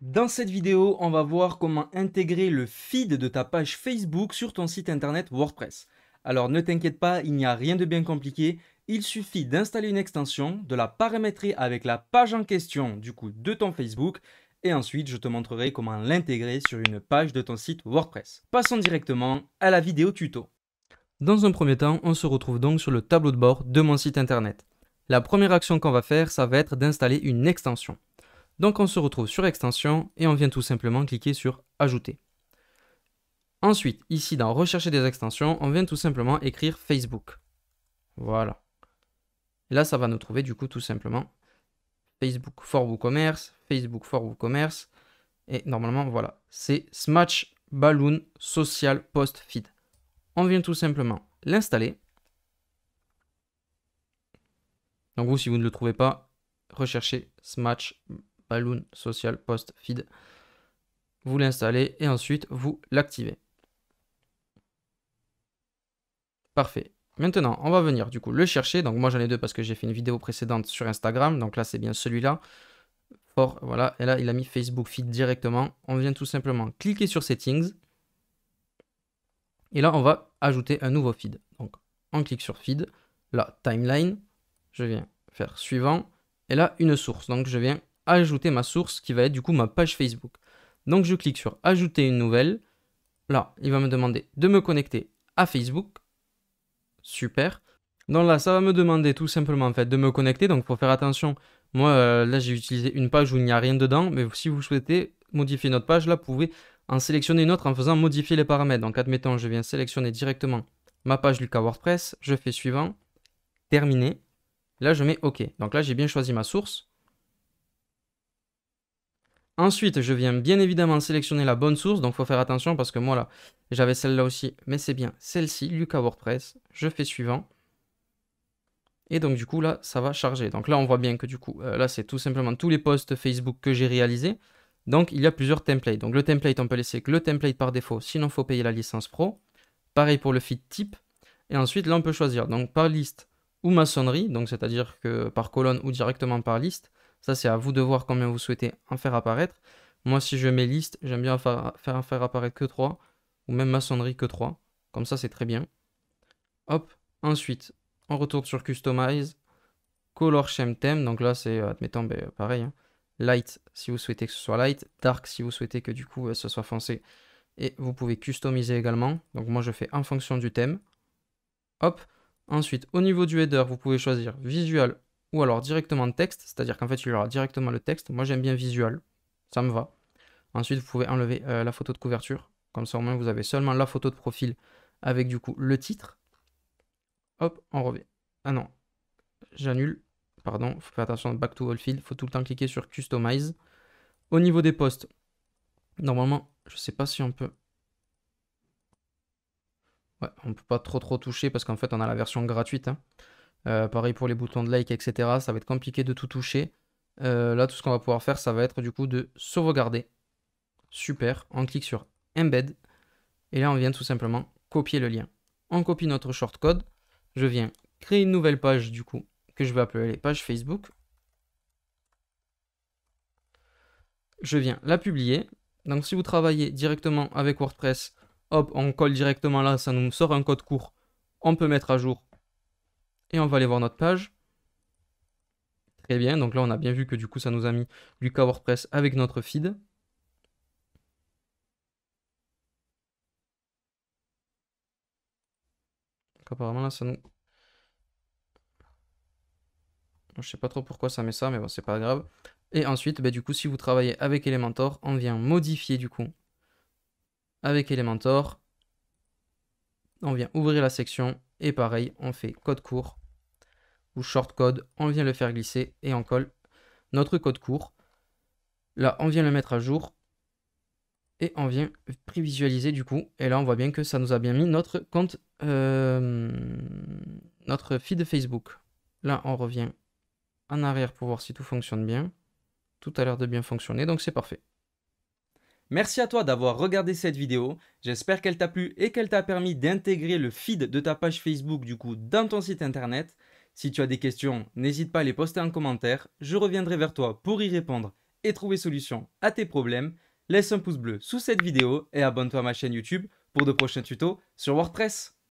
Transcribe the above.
Dans cette vidéo, on va voir comment intégrer le feed de ta page Facebook sur ton site internet WordPress. Alors ne t'inquiète pas, il n'y a rien de bien compliqué, il suffit d'installer une extension, de la paramétrer avec la page en question du coup de ton Facebook et ensuite je te montrerai comment l'intégrer sur une page de ton site WordPress. Passons directement à la vidéo tuto. Dans un premier temps, on se retrouve donc sur le tableau de bord de mon site internet. La première action qu'on va faire, ça va être d'installer une extension. Donc on se retrouve sur extension et on vient tout simplement cliquer sur ajouter. Ensuite, ici dans rechercher des extensions, on vient tout simplement écrire Facebook. Voilà. là, ça va nous trouver du coup tout simplement Facebook for WooCommerce, Facebook for WooCommerce. Et normalement, voilà, c'est Smatch Balloon Social Post Feed. On vient tout simplement l'installer. Donc vous, si vous ne le trouvez pas, recherchez Smash Balloon Social Post Feed. Vous l'installez et ensuite vous l'activez. Parfait. Maintenant, on va venir du coup le chercher. Donc moi j'en ai deux parce que j'ai fait une vidéo précédente sur Instagram. Donc là c'est bien celui-là. Fort, voilà. Et là il a mis Facebook Feed directement. On vient tout simplement cliquer sur Settings. Et là on va ajouter un nouveau feed. Donc on clique sur Feed. la Timeline. Je viens faire Suivant. Et là, une source. Donc je viens ajouter ma source qui va être du coup ma page Facebook. Donc je clique sur ajouter une nouvelle. Là, il va me demander de me connecter à Facebook. Super. Donc là, ça va me demander tout simplement en fait de me connecter. Donc faut faire attention. Moi, euh, là, j'ai utilisé une page où il n'y a rien dedans. Mais si vous souhaitez modifier notre page, là, vous pouvez en sélectionner une autre en faisant modifier les paramètres. Donc admettons, je viens sélectionner directement ma page Lucas WordPress. Je fais suivant. Terminé. Là, je mets OK. Donc là, j'ai bien choisi ma source. Ensuite, je viens bien évidemment sélectionner la bonne source, donc il faut faire attention parce que moi là, j'avais celle-là aussi, mais c'est bien celle-ci, Lucas WordPress. Je fais suivant. Et donc du coup là, ça va charger. Donc là, on voit bien que du coup, euh, là c'est tout simplement tous les posts Facebook que j'ai réalisés. Donc il y a plusieurs templates. Donc le template, on peut laisser que le template par défaut, sinon il faut payer la licence pro. Pareil pour le feed type. Et ensuite là, on peut choisir donc par liste ou maçonnerie, donc c'est-à-dire que par colonne ou directement par liste. Ça, c'est à vous de voir combien vous souhaitez en faire apparaître. Moi, si je mets liste, j'aime bien faire, un faire apparaître que 3, ou même maçonnerie que 3. Comme ça, c'est très bien. Hop, ensuite, on retourne sur Customize, Color Shame Theme, donc là, c'est, admettons, ben, pareil, hein. Light, si vous souhaitez que ce soit light, Dark, si vous souhaitez que du coup, euh, ce soit foncé. Et vous pouvez customiser également. Donc moi, je fais en fonction du thème. Hop, ensuite, au niveau du header, vous pouvez choisir Visual ou alors directement texte, c'est-à-dire qu'en fait, il y aura directement le texte. Moi, j'aime bien visual, ça me va. Ensuite, vous pouvez enlever euh, la photo de couverture. Comme ça, au moins, vous avez seulement la photo de profil avec du coup le titre. Hop, on revient. Ah non, j'annule. Pardon, faut faire attention, back to all field. faut tout le temps cliquer sur customize. Au niveau des postes, normalement, je ne sais pas si on peut. Ouais, on ne peut pas trop trop toucher parce qu'en fait, on a la version gratuite. Hein. Euh, pareil pour les boutons de like, etc. Ça va être compliqué de tout toucher. Euh, là, tout ce qu'on va pouvoir faire, ça va être du coup de sauvegarder. Super. On clique sur Embed. Et là, on vient tout simplement copier le lien. On copie notre shortcode. Je viens créer une nouvelle page du coup que je vais appeler page Facebook. Je viens la publier. Donc si vous travaillez directement avec WordPress, hop, on colle directement là, ça nous sort un code court. On peut mettre à jour et on va aller voir notre page. Très bien, donc là on a bien vu que du coup ça nous a mis Lucas WordPress avec notre feed. Apparemment là ça nous... Je sais pas trop pourquoi ça met ça, mais bon c'est pas grave. Et ensuite, bah, du coup, si vous travaillez avec Elementor, on vient modifier du coup avec Elementor. On vient ouvrir la section et pareil, on fait code court short code, on vient le faire glisser et on colle notre code court. Là, on vient le mettre à jour et on vient prévisualiser du coup. Et là, on voit bien que ça nous a bien mis notre compte, euh, notre feed Facebook. Là, on revient en arrière pour voir si tout fonctionne bien. Tout a l'air de bien fonctionner, donc c'est parfait. Merci à toi d'avoir regardé cette vidéo. J'espère qu'elle t'a plu et qu'elle t'a permis d'intégrer le feed de ta page Facebook du coup dans ton site internet. Si tu as des questions, n'hésite pas à les poster en commentaire, je reviendrai vers toi pour y répondre et trouver solution à tes problèmes. Laisse un pouce bleu sous cette vidéo et abonne-toi à ma chaîne YouTube pour de prochains tutos sur WordPress.